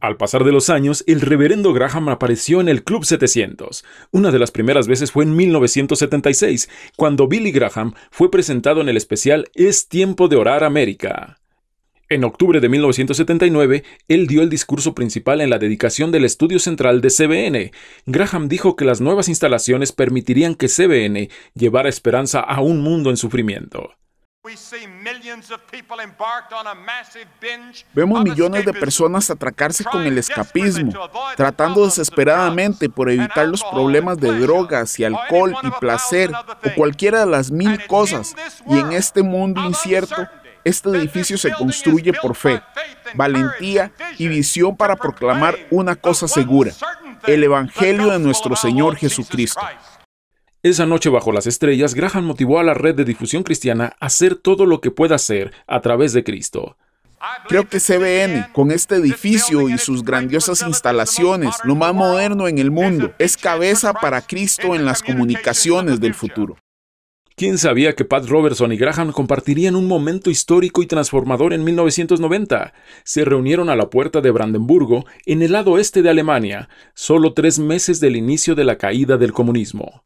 Al pasar de los años, el reverendo Graham apareció en el Club 700. Una de las primeras veces fue en 1976, cuando Billy Graham fue presentado en el especial Es tiempo de orar América. En octubre de 1979, él dio el discurso principal en la dedicación del estudio central de CBN. Graham dijo que las nuevas instalaciones permitirían que CBN llevara esperanza a un mundo en sufrimiento. Vemos millones de personas atracarse con el escapismo, tratando desesperadamente por evitar los problemas de drogas y alcohol y placer o cualquiera de las mil cosas. Y en este mundo incierto, este edificio se construye por fe, valentía y visión para proclamar una cosa segura, el Evangelio de nuestro Señor Jesucristo. Esa noche bajo las estrellas, Graham motivó a la red de difusión cristiana a hacer todo lo que pueda hacer a través de Cristo. Creo que CBN, con este edificio y sus grandiosas instalaciones, lo más moderno en el mundo, es cabeza para Cristo en las comunicaciones del futuro. ¿Quién sabía que Pat Robertson y Graham compartirían un momento histórico y transformador en 1990? Se reunieron a la puerta de Brandenburgo, en el lado este de Alemania, solo tres meses del inicio de la caída del comunismo.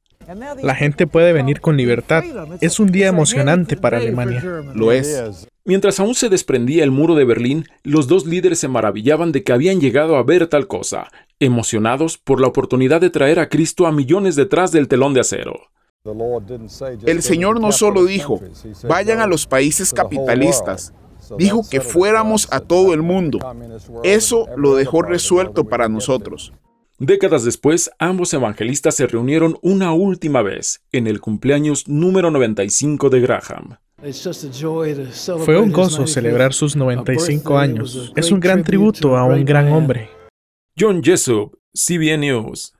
La gente puede venir con libertad. Es un día emocionante para Alemania. Lo es. Mientras aún se desprendía el muro de Berlín, los dos líderes se maravillaban de que habían llegado a ver tal cosa, emocionados por la oportunidad de traer a Cristo a millones detrás del telón de acero. El Señor no solo dijo, vayan a los países capitalistas, dijo que fuéramos a todo el mundo. Eso lo dejó resuelto para nosotros. Décadas después, ambos evangelistas se reunieron una última vez en el cumpleaños número 95 de Graham. Fue un gozo celebrar sus 95 años. Es un gran tributo a un gran hombre. John Jessup, CBN News.